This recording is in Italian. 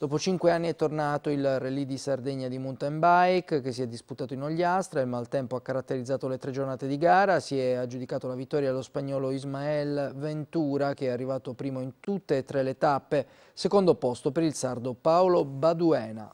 Dopo cinque anni è tornato il Rally di Sardegna di mountain bike che si è disputato in Ogliastra, il maltempo ha caratterizzato le tre giornate di gara, si è aggiudicato la vittoria allo spagnolo Ismael Ventura che è arrivato primo in tutte e tre le tappe, secondo posto per il sardo Paolo Baduena.